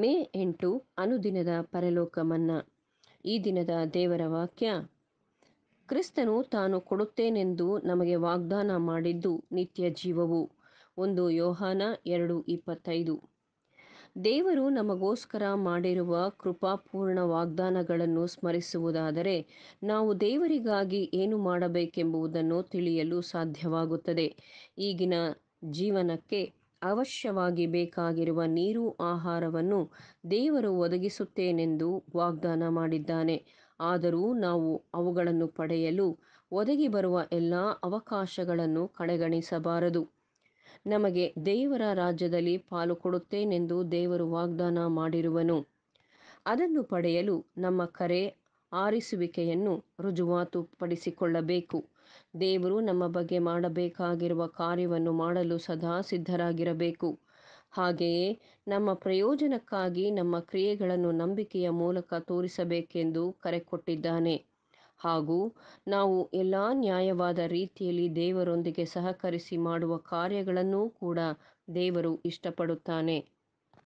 ಮೇ ಎಂಟು ಅನುದಿನದ ಪರಲೋಕ ಮನ್ನಾ ಈ ದಿನದ ದೇವರ ವಾಕ್ಯ ಕ್ರಿಸ್ತನು ತಾನು ಕೊಡುತ್ತೇನೆಂದು ನಮಗೆ ವಾಗ್ದಾನ ಮಾಡಿದ್ದು ನಿತ್ಯ ಜೀವವು ಒಂದು ಯೋಹಾನ ಎರಡು ಇಪ್ಪತ್ತೈದು ದೇವರು ನಮಗೋಸ್ಕರ ಮಾಡಿರುವ ಕೃಪಾಪೂರ್ಣ ವಾಗ್ದಾನಗಳನ್ನು ಸ್ಮರಿಸುವುದಾದರೆ ನಾವು ದೇವರಿಗಾಗಿ ಏನು ಮಾಡಬೇಕೆಂಬುದನ್ನು ತಿಳಿಯಲು ಸಾಧ್ಯವಾಗುತ್ತದೆ ಈಗಿನ ಜೀವನಕ್ಕೆ ಅವಶ್ಯವಾಗಿ ಬೇಕಾಗಿರುವ ನೀರು ಆಹಾರವನ್ನು ದೇವರು ಒದಗಿಸುತ್ತೇನೆಂದು ವಾಗ್ದಾನ ಮಾಡಿದ್ದಾನೆ ಆದರೂ ನಾವು ಅವುಗಳನ್ನು ಪಡೆಯಲು ಒದಗಿ ಬರುವ ಎಲ್ಲ ಅವಕಾಶಗಳನ್ನು ಕಡೆಗಣಿಸಬಾರದು ನಮಗೆ ದೇವರ ರಾಜ್ಯದಲ್ಲಿ ಪಾಲು ಕೊಡುತ್ತೇನೆಂದು ದೇವರು ವಾಗ್ದಾನ ಮಾಡಿರುವನು ಅದನ್ನು ಪಡೆಯಲು ನಮ್ಮ ಕರೆ ಆರಿಸುವಿಕೆಯನ್ನು ರುಜುವಾತು ಪಡಿಸಿಕೊಳ್ಳಬೇಕು ದೇವರು ನಮ್ಮ ಬಗ್ಗೆ ಮಾಡಬೇಕಾಗಿರುವ ಕಾರ್ಯವನ್ನು ಮಾಡಲು ಸದಾ ಸಿದ್ಧರಾಗಿರಬೇಕು ಹಾಗೆಯೇ ನಮ್ಮ ಪ್ರಯೋಜನಕ್ಕಾಗಿ ನಮ್ಮ ಕ್ರಿಯೆಗಳನ್ನು ನಂಬಿಕೆಯ ಮೂಲಕ ತೋರಿಸಬೇಕೆಂದು ಕರೆ ಕೊಟ್ಟಿದ್ದಾನೆ ಹಾಗೂ ನಾವು ಎಲ್ಲ ನ್ಯಾಯವಾದ ರೀತಿಯಲ್ಲಿ ದೇವರೊಂದಿಗೆ ಸಹಕರಿಸಿ ಮಾಡುವ ಕಾರ್ಯಗಳನ್ನೂ ಕೂಡ ದೇವರು ಇಷ್ಟಪಡುತ್ತಾನೆ